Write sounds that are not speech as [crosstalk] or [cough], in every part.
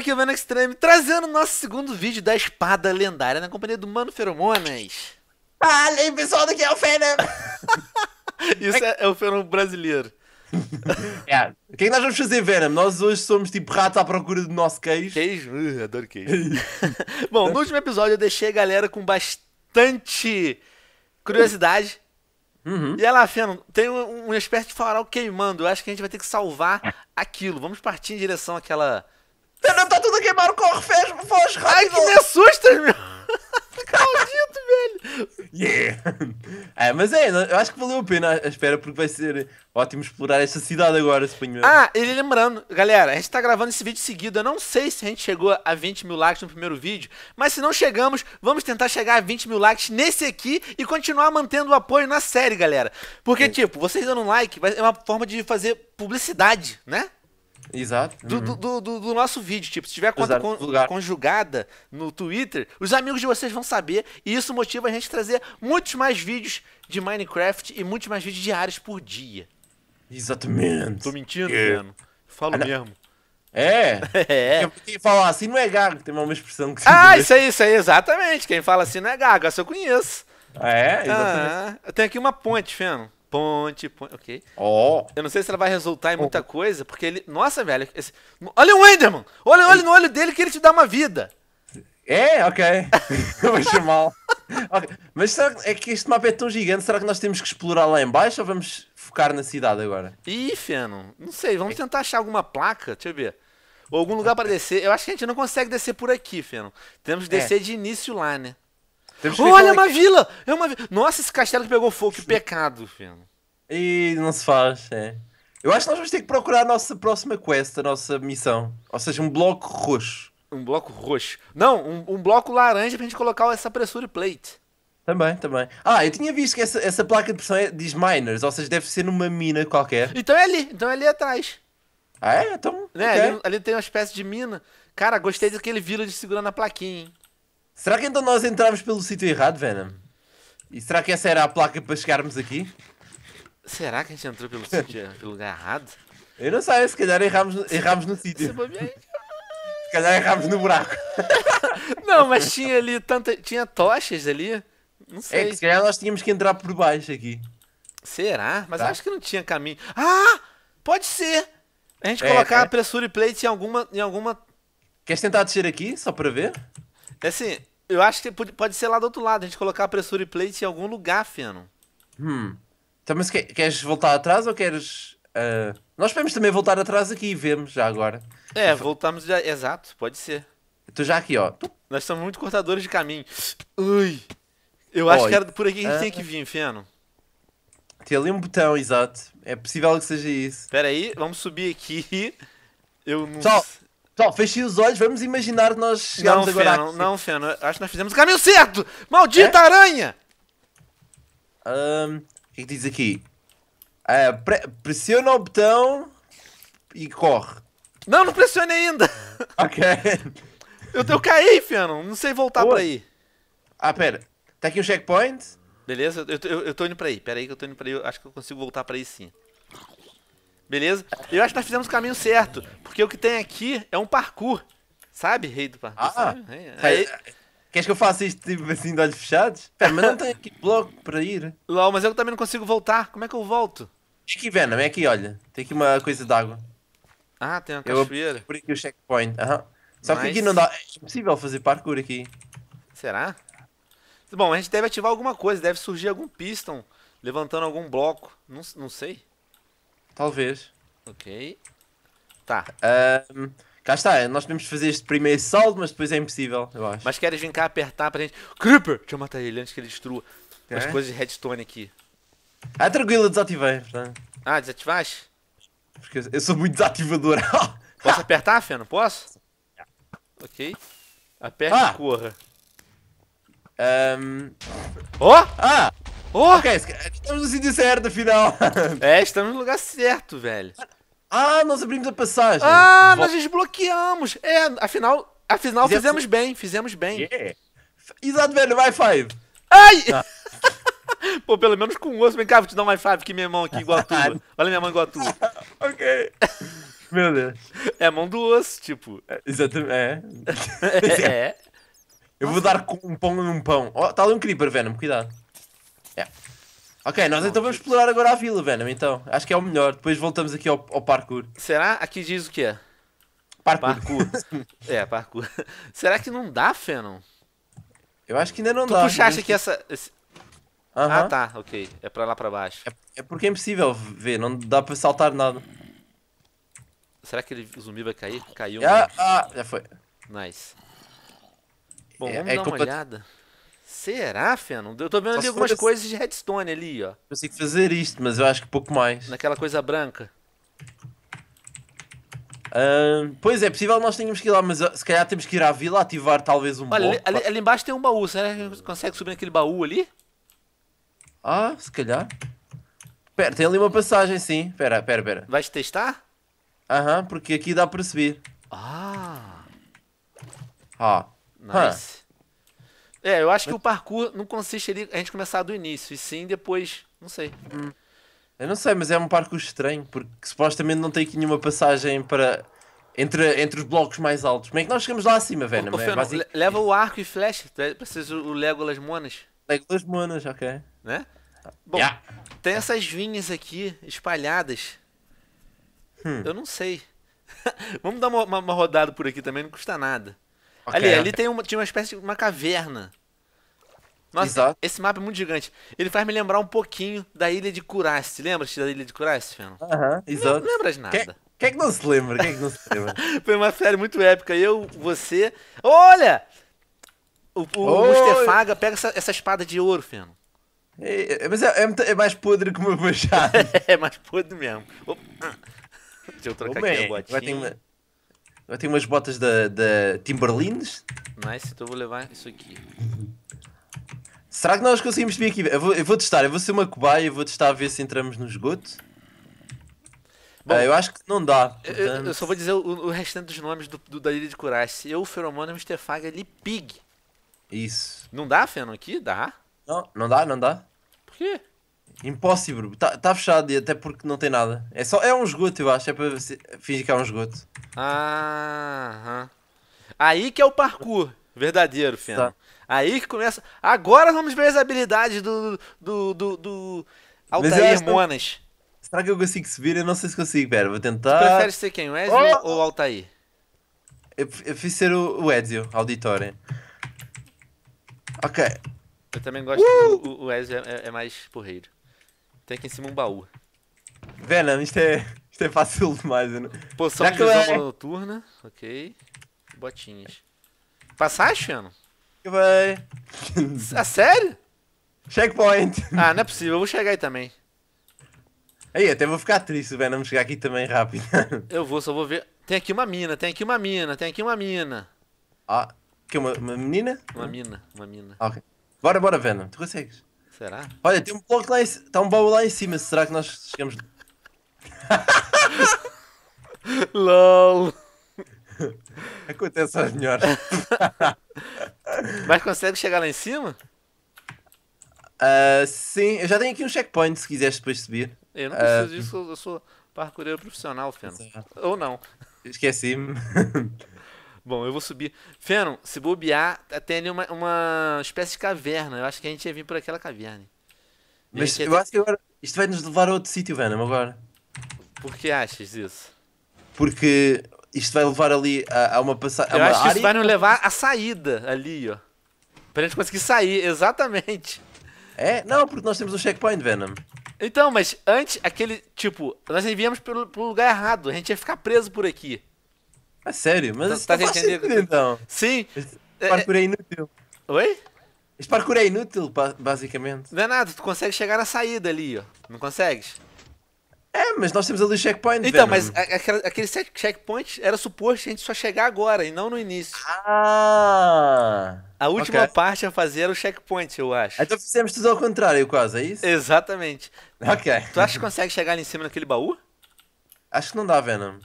aqui o Mano Extreme, trazendo o nosso segundo vídeo da espada lendária na companhia do Mano Feromonas. Fala ah, aí, pessoal, do que é o Fenom. Né? [laughs] Isso é, é o Fenom é brasileiro. É. O que é que nós vamos fazer, Venom? Nós hoje somos tipo ratos à procura do nosso queijo. Queijo? Uh, adoro queijo. [laughs] [laughs] Bom, no último episódio eu deixei a galera com bastante curiosidade. Uhum. E ela, Fenom, tem um, um espécie de farol queimando. Eu acho que a gente vai ter que salvar aquilo. Vamos partir em direção àquela não tá tudo a queimar, corre, fecha, foge, rápido. Ai, que me assustas, meu. Maldito, velho. Yeah. É, mas é, eu acho que valeu a pena a espera, porque vai ser ótimo explorar esta cidade agora, suponho. Ah, e lembrando, galera, a gente tá gravando esse vídeo seguido. Eu não sei se a gente chegou a 20 mil likes no primeiro vídeo, mas se não chegamos, vamos tentar chegar a 20 mil likes nesse aqui e continuar mantendo o apoio na série, galera. Porque, é. tipo, vocês dando um like é uma forma de fazer publicidade, né? Exato. Do, uhum. do, do, do, nosso vídeo, tipo, se tiver conta con lugar. conjugada no Twitter, os amigos de vocês vão saber e isso motiva a gente a trazer muitos mais vídeos de Minecraft e muitos mais vídeos diários por dia. Exatamente. Tô mentindo, yeah. É. Falo ah, mesmo. É? [laughs] É. Quem fala assim não é gago, tem uma expressão que você Ah, isso aí, isso aí, exatamente. Quem fala assim não é gago, essa eu conheço. Ah, é? Ah, exatamente. Ah, eu tenho aqui uma ponte, Feno. Ponte, ponte, ok. Ó. Oh. Eu não sei se ela vai resultar em muita oh. coisa, porque ele. Nossa, velho. Esse... Olha o Enderman! Olha, olha no olho dele que ele te dá uma vida. É, ok. Mas [laughs] mal. Okay. Mas será que, é que este mapa é tão gigante? Será que nós temos que explorar lá embaixo ou vamos focar na cidade agora? Ih, Feno, não sei. Vamos é tentar achar alguma placa. Deixa eu ver. Ou algum lugar para descer. Eu acho que a gente não consegue descer por aqui, Feno. Temos que é. descer é. de início lá, né? Olha, é, é uma vila! É uma Nossa, esse castelo que pegou fogo, que pecado, filho. E não se faz, é. Eu acho que nós vamos ter que procurar a nossa próxima quest, a nossa missão. Ou seja, um bloco roxo. Um bloco roxo. Não, um, um bloco laranja pra gente colocar essa pressure plate. Também, também. Ah, eu tinha visto que essa, essa placa de pressão é, diz miners, ou seja, deve ser numa mina qualquer. Então é ali, então é ali atrás. Ah, é? Então. É, okay. ali, ali, tem uma espécie de mina. Cara, gostei daquele village segurando a plaquinha, hein? Será que então nós entramos pelo sítio errado, Venom? E será que essa era a placa para chegarmos aqui? Será que a gente entrou pelo, sítio, [laughs] pelo lugar errado? Eu não sei, se calhar erramos, erramos no sítio. Se calhar erramos no buraco. [laughs] não, mas tinha ali tanta. Tinha tochas ali. Não é sei. É que se calhar nós tínhamos que entrar por baixo aqui. Será? Mas tá. acho que não tinha caminho. Ah! Pode ser! A gente é, colocar é. a pressure plate em alguma, em alguma. Queres tentar descer aqui, só para ver? É assim, eu acho que pode ser lá do outro lado, a gente colocar a pressure plate em algum lugar, Feno. Hum. Então, mas que, queres voltar atrás ou queres. Uh... Nós podemos também voltar atrás aqui e vermos já agora. É, voltamos já. Exato, pode ser. Estou já aqui, ó. Nós estamos muito cortadores de caminho. Ui. Eu acho Oi. que era por aqui que a gente ah. tem que vir, Feno. Tem ali um botão, exato. É possível que seja isso. Espera aí, vamos subir aqui. Eu não. Pessoal, então, fechem os olhos, vamos imaginar que nós chegamos não, agora. aqui. Não, Feno. acho que nós fizemos o caminho certo! Maldita é? aranha! Um, o que, é que diz aqui? Ah, pre pressiona o botão e corre. Não, não pressione ainda! Ok. [laughs] eu, eu caí, Fiano, não sei voltar Oi. pra aí. Ah, pera. Tá aqui um checkpoint? Beleza, eu, eu, eu tô indo pra aí. Pera aí que eu tô indo pra aí. Eu acho que eu consigo voltar pra aí sim. Beleza? Eu acho que nós fizemos o caminho certo, porque o que tem aqui é um parkour. Sabe, rei do parkour? Ah, sabe? Aí... É. Queres que eu faça isto tipo assim de olhos fechados? Pera, mas não tem aqui bloco para ir. Lol, mas eu também não consigo voltar. Como é que eu volto? Aqui, Venom, é aqui, olha. Tem aqui uma coisa d'água. Ah, tem uma cachoeira. Eu, por aqui o checkpoint. Uhum. Só que aqui não dá. É impossível fazer parkour aqui. Será? Bom, a gente deve ativar alguma coisa. Deve surgir algum piston levantando algum bloco. Não, não sei talvez. Ok. Tá. Um, cá está, nós podemos fazer este primeiro saldo, mas depois é impossível, eu acho. Mas queres vir cá apertar para gente. Creeper! Deixa eu matar ele antes que ele destrua é? as coisas de redstone aqui. Ah, tranquilo, eu desativei. Tá? Ah, desativaste? Porque eu sou muito desativador. [laughs] Posso apertar, Feno? Posso? Ah. Ok. Aperta ah. e corra. Um... Oh! Ah! Oh! estamos no sítio certo, afinal. [laughs] É, estamos no lugar certo, velho. Ah, nós abrimos a passagem. Ah, Vol nós desbloqueamos. É, afinal, afinal fizemos, fizemos bem, fizemos bem. Yeah. Exato, velho, wi five. Ai! Ah. [laughs] Pô, pelo menos com o osso. Vem cá, vou te dar um high five que minha mão aqui igual a tua. [laughs] Olha minha mão igual a tua. ok. Meu Deus. É a mão do osso, tipo. É, exatamente. É. é. é. Eu vou dar um pão num pão. Ó, oh, tá ali um creeper, Venom, cuidado. Yeah. É. Ok, nós então vamos explorar agora a vila, Venom, então. Acho que é o melhor. Depois voltamos aqui ao, ao parkour. Será? Aqui diz o que é? Parkour. parkour. é, parkour. [laughs] Será que não dá, Fenon? Eu acho que ainda não tu dá. Tu puxaste aqui essa... Esse... Ah, tá, ok. É pra lá pra baixo. É, é, porque é impossível ver, não dá pra saltar nada. Será que ele, o zumbi vai cair? Caiu. Ah, ah, já foi. Nice. É, Bom, é, vamos é dar uma olhada. Será, Fernando? Eu tô vendo ali algumas fosse... coisas de redstone ali, ó. Consigo fazer isto, mas eu acho que pouco mais. Naquela coisa branca. Uh, pois é, é possível nós tenhamos que ir lá, mas ah, se calhar temos que ir à vila ativar talvez um Olha, bloco. Ali, ali, embaixo tem um baú, será que consegue subir naquele baú ali? Ah, se calhar. Pera, tem ali uma passagem sim. Pera, pera, pera. Vais testar? Aham, porque aqui dá para subir. Ah. Ah. Nice. Huh. É, eu acho que o parkour não consiste ali a gente começar do início, e sim depois. Não sei. Hum. Eu não sei, mas é um parkour estranho, porque supostamente não tem aqui nenhuma passagem para. Entre, entre os blocos mais altos. Como é que nós chegamos lá acima, velho? É, basic... Leva o arco e flecha. É, Precisa o Legolas Monas. Legolas Monas, ok. Né? Bom, yeah. tem essas vinhas aqui espalhadas. Hum. Eu não sei. [laughs] Vamos dar uma, uma, uma rodada por aqui também, não custa nada. Okay, ali, ali tem uma, tinha uma espécie de uma caverna. Nossa, Exato. esse mapa é muito gigante. Ele faz me lembrar um pouquinho da ilha de Curace. Lembra-te da ilha de Curace, Feno? Aham, uh exato. Não lembra de é nada. Quem, quem é que não se lembra? Quem é que não se lembra? [laughs] Foi uma série muito épica. Eu, você. Olha! O, o Mustafaga pega essa, essa espada de ouro, Feno. É, é, mas é, é, é, mais podre que o meu machado. [laughs] é mais podre mesmo. Deixa eu trocar Ô, aqui a botinha. Vai ter... Eu tenho umas botas da, da Timberlines. Nice, então vou levar isso aqui. Será que nós conseguimos vir aqui? Eu vou, eu vou testar, eu vou ser uma cobaia e vou testar a ver se entramos no esgoto. Bom, ah, eu acho que não dá. Portanto... Eu, eu, só vou dizer o, o restante dos nomes do, do, da ilha de Curaça. Eu, Feromônio, Mr. Faga, Lipig. Isso. Não dá, Feno, aqui? Dá? Não, não dá, não dá. Por quê? Impossível, está tá fechado e até porque não tem nada. É só é um esgoto, eu acho, é para fingir que é um esgoto. Ah, aham. aí que é o parkour verdadeiro, Fena. Tá. Aí que começa. Agora vamos ver as habilidades do do do, do Altair estou... Monas. Será que eu consigo subir? Eu não sei se consigo, pera, vou tentar. Tu prefere ser quem, o Ezio oh! ou Altair? Eu, eu fiz ser o, o Ezio, auditório. Ok. Eu também gosto, uh! o, o Ezio é, é mais porreiro. Tem aqui em cima um baú. Venom, isto é, isto é fácil demais. Né? Poção Já de visão é... noturna, ok. Botinhas. Passar, Xano? Que vai. A sério? Checkpoint. Ah, não é possível, eu vou chegar aí também. Aí, até vou ficar triste, velho, não chegar aqui também rápido. [laughs] eu vou, só vou ver. Tem aqui uma mina, tem aqui uma mina, tem aqui uma mina. Ah, que é uma, uma menina? Uma mina, uma mina. ok. Bora, bora, Venom, tu consegues? Será? Olha, tem um bloco lá em cima. Está um baú lá em cima. Será que nós chegamos. [laughs] LOL! Acontece às melhores. Mas consegue chegar lá em cima? Uh, sim, eu já tenho aqui um checkpoint se quiseres depois subir. Eu não preciso uh, disso, eu sou parkureiro profissional, Feno. Ou não. Esqueci-me. [laughs] Bom, eu vou subir. Fenon, se bobear, tem ali uma, uma espécie de caverna. Eu acho que a gente ia vir por aquela caverna. Mas eu acho que agora isto vai nos levar a outro sítio, Venom, agora. Por que achas isso? Porque isto vai levar ali a, a uma passagem. Eu acho que isso vai nos levar à saída ali, ó. Pra gente conseguir sair, exatamente. É? Não, porque nós temos um checkpoint, Venom. Então, mas antes, aquele, tipo, nós enviamos pro, pelo lugar errado. A gente ia ficar preso por aqui. É sério, mas tá- isso tá, tá sentido, então. [laughs] Sim. É, parkour é inútil. É- Oi? Este parkour é inútil, basicamente. Não é nada, tu consegue chegar na saída ali, ó. Não consegues? É, mas nós temos ali o checkpoint. Então, Venom. mas aquele checkpoint era suposto a gente só chegar agora e não no início. Ah! A última okay. parte a fazer era o checkpoint, eu acho. Então fizemos tudo ao contrário, quase, é isso? Exatamente. Ok. Tu acha que consegue chegar ali em cima naquele baú? Acho que não dá, Venom.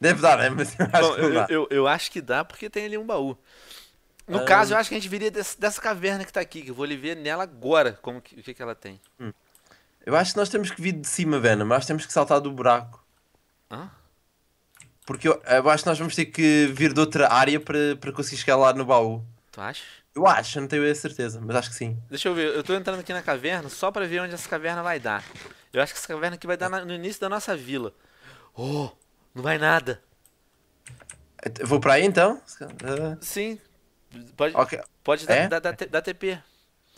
Deve dar, né? Mas eu acho, Bom, eu, eu, eu acho, que dá porque tem ali um baú. No ah. caso, eu acho que a gente viria desse, dessa caverna que tá aqui, que eu vou ali ver nela agora como que, o que, que ela tem. Hum. Eu acho que nós temos que vir de cima, vena mas temos que saltar do buraco. Hã? Porque eu, eu, acho que nós vamos ter que vir de outra área para, para conseguir chegar lá no baú. Tu acha? Eu acho, não tenho a certeza, mas acho que sim. Deixa eu ver, eu tô entrando aqui na caverna só para ver onde essa caverna vai dar. Eu acho que essa caverna aqui vai dar na, no início da nossa vila. Oh! Não vai nada. Eu vou pra aí então? Sim. Pode, okay. pode dar, é? dar, dar, dar TP.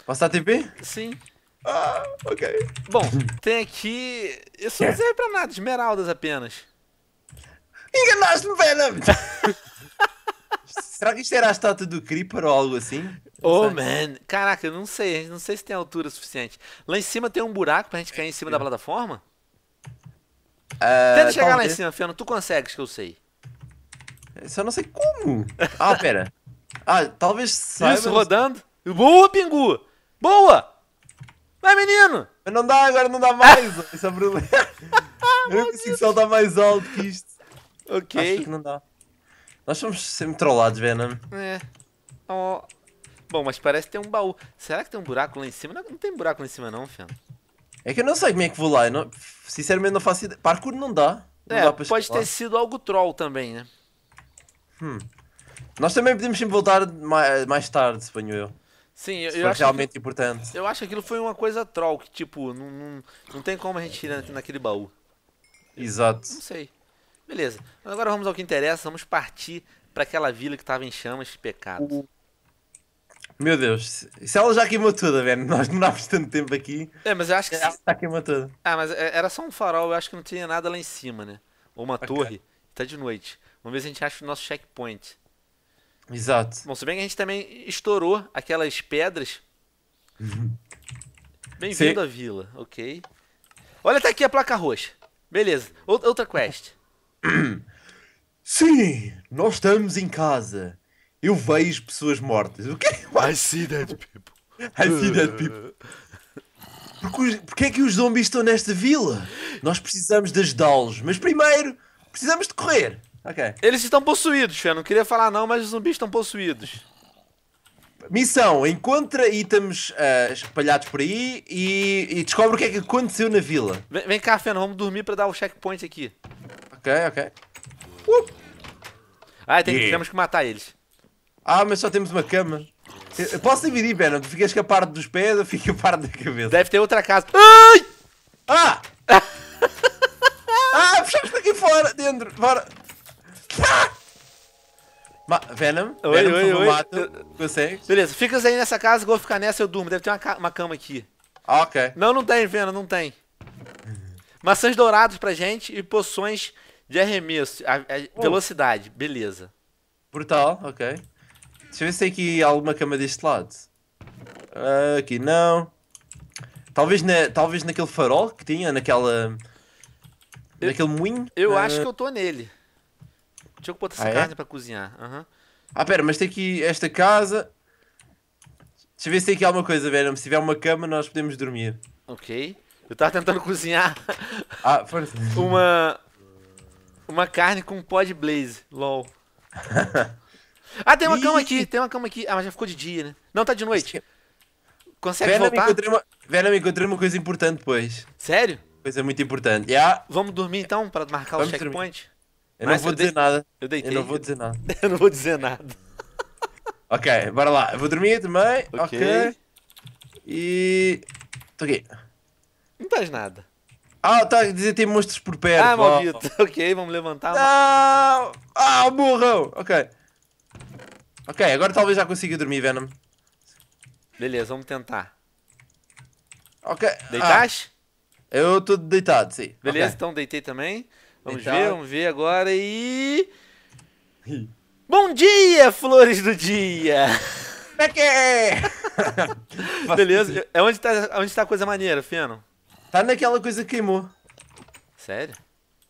Posso dar TP? Sim. Ah, ok. Bom, tem aqui. Isso não é. serve pra nada, esmeraldas apenas. Enganaste-me, Venom! [laughs] Será que isto era a estátua do Creeper ou algo assim? Oh, man. Caraca, eu não sei. Não sei se tem altura suficiente. Lá em cima tem um buraco pra gente cair em cima é. da plataforma? Uh, Tenta chegar lá em cima, Fiona. Tu consegues, que eu sei. Eu só não sei como. Ah, pera. Ah, talvez saiba... Isso, rodando. Boa, Pingu! Boa! Vai, menino! Não dá, agora não dá mais. [laughs] Isso é problema. Eu não consigo saltar mais alto que isto. Ok. Acho que não dá. Nós somos sempre trollados, Venom. É. Oh. Bom, mas parece que tem um baú. Será que tem um buraco lá em cima? Não, não tem buraco lá em cima não, Fernando. É que eu não sei como é que vou lá. Não, sinceramente, não faço ideia. Parkour não dá. Não é, dá pode ter sido algo troll também, né? Hum. Nós também podemos sempre voltar mais, mais tarde, suponho eu. Sim, eu, eu acho realmente que, importante. Eu acho que aquilo foi uma coisa troll, que tipo, não, não, não tem como a gente ir naquele baú. Exato. Eu, não sei. Beleza. Agora vamos ao que interessa, vamos partir para aquela vila que estava em chamas, pecado. Meu Deus, se ela já queimou toda, velho. Nós demorámos tanto tempo aqui. É, mas eu acho que. Ela se... queimou toda. Ah, mas é, era só um farol, eu acho que não tinha nada lá em cima, né? Ou uma okay. torre. Tá de noite. Vamos ver se a gente acha o nosso checkpoint. Exato. Bom, se bem que a gente também estourou aquelas pedras. [laughs] Bem-vindo à vila, ok. Olha, tá aqui a placa roxa. Beleza, outra quest. [coughs] Sim, nós estamos em casa. Eu vejo pessoas mortas. O que é que I see dead people. I see dead people. Porque, é que os zombies estão nesta vila? Nós precisamos de ajudá-los, mas primeiro precisamos de correr. Ok. Eles estão possuídos, eu não queria falar não, mas os zumbis estão possuídos. Missão: encontra itens uh, espalhados por aí e, e, descobre o que é que aconteceu na vila. Vem, vem cá, Fernando, vamos dormir para dar o checkpoint aqui. Ok, ok. Uh! Ah, tem, temos que matar eles. Ah, mas só temos uma cama. Eu posso dividir, Venom? Tu ficas com a parte dos pés, eu fico com a parte da cabeça. Deve ter outra casa. Ai! Ah! [laughs] ah, puxaste aqui fora, dentro. Bora. Ah! Ma Venom, oi, Venom oi, oi. Mato. Consegues? Beleza, ficas aí nessa casa, vou ficar nessa, eu durmo. Deve ter uma, ca uma cama aqui. Ah, ok. Não, não tem, Venom, não tem. Maçãs douradas pra gente e poções de arremesso. A, a oh. velocidade, beleza. Brutal, ok. Deixa eu ver se tem aqui alguma cama deste lado. Uh, aqui não. Talvez, na, talvez naquele farol que tinha, naquela. Eu, naquele moinho. Eu uh... acho que eu estou nele. Deixa eu botar essa ah, é? carne é? para cozinhar. Uhum. Ah, pera, mas tem aqui esta casa. Deixa eu ver se tem aqui alguma coisa, velho. Se tiver uma cama, nós podemos dormir. Ok. Eu estava tentando cozinhar. Ah, [laughs] uma. Uma carne com pó de blaze. LOL. [laughs] Ah, tem uma Ih. cama aqui, tem uma cama aqui. Ah, mas já ficou de dia, né? Não, tá de noite. Consegue Venom, voltar? Encontrei uma... Venom, encontrei uma coisa importante, pois. Sério? Coisa muito importante. Yeah. Vamos dormir então, pra marcar Vamos o checkpoint? Dormir. Eu mas não vou dizer de... nada. Eu deitei. Eu não vou dizer nada. [laughs] eu não vou dizer nada. ok, bora lá. Eu vou dormir também. Ok. okay. E... Tô aqui. Não faz nada. Ah, tá a dizer tem monstros por perto. Ah, maldito. [laughs] Oh. Ok, vamos levantar. Não! Ah, burrão. Ok. Ok, agora talvez já consiga dormir, Venom. Beleza, vamos tentar. Ok. Deitaste? Ah, eu tô deitado, sim. Beleza, okay. então deitei também. Vamos deitado. ver, vamos ver agora e... Bom dia, flores do dia! Como é que é? [laughs] Beleza, é onde tá, onde tá a coisa maneira, Feno? Tá naquela coisa que queimou. Sério?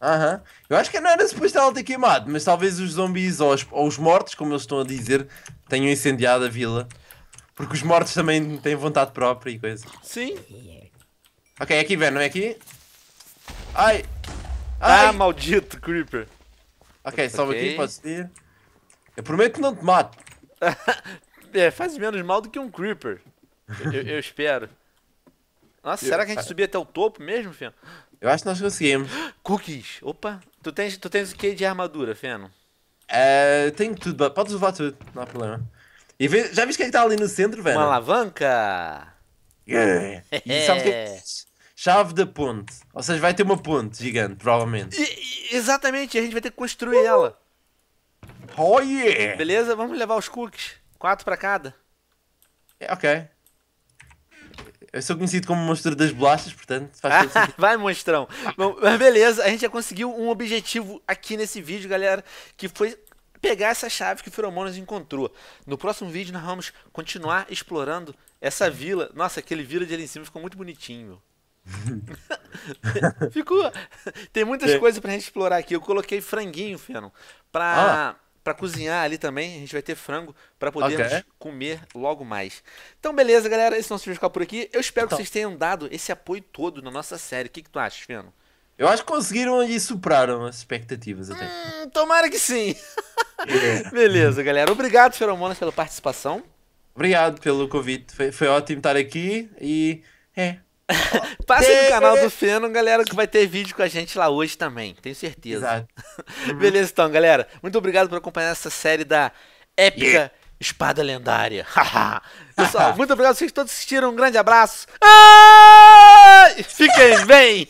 Aham. Eu acho que não era suposto ela ter queimado, mas talvez os zumbis ou os, ou os, mortos, como eles estão a dizer, tenham incendiado a vila. Porque os mortos também têm vontade própria e coisa. Sim. Ok, é aqui, não é aqui. Ai! Ai. Ah, maldito Creeper. Ok, okay. sobe aqui, pode seguir. Eu prometo que não te mato. [laughs] é, faz menos mal do que um Creeper. Eu, eu espero. Nossa, eu, será que a gente subia até o topo mesmo, Fê? Eu acho que nós conseguimos. Cookies! Opa! Tu tens, tu tens o que de armadura, Feno? É, tenho tudo, podes levar tudo, não há problema. E vê, já viste quem está ali no centro, velho? Uma alavanca! Yeah. É. E sabe que é? é. Chave da ponte. Ou seja, vai ter uma ponte gigante, provavelmente. E, exatamente, a gente vai ter que construir uh. ela. Oh yeah! Beleza, vamos levar os cookies. Quatro para cada. É, ok. Eu sou conhecido como monstro das bolachas, portanto faz [laughs] sentido. Vai, monstrão. Bom, beleza, a gente já conseguiu um objetivo aqui nesse vídeo, galera, que foi pegar essa chave que o Feromonas encontrou. No próximo vídeo nós vamos continuar explorando essa vila. Nossa, aquele de ali em cima ficou muito bonitinho, meu. [laughs] ficou. Tem muitas é. coisas pra gente explorar aqui. Eu coloquei franguinho, Fenon, pra... Ah para cozinhar ali também. A gente vai ter frango para poder okay. comer logo mais. Então, beleza, galera. Esse é nosso vídeo ficar por aqui. Eu espero então. que vocês tenham dado esse apoio todo na nossa série. O que, que tu acha, Fino? Eu acho que conseguiram e supraram as expectativas até. Hum, tomara que sim. [laughs] É. [laughs] Beleza, galera. Obrigado, Feromonas, pela participação. Obrigado pelo convite. Foi, foi ótimo estar aqui e é, [laughs] Passa no canal do Feno, galera, que vai ter vídeo com a gente lá hoje também, tenho certeza. Exato. [laughs] Beleza, então, galera. Muito obrigado por acompanhar essa série da épica yeah. Espada Lendária. [laughs] Pessoal, muito obrigado a vocês todos assistiram. Um grande abraço. Ai! Fiquem bem!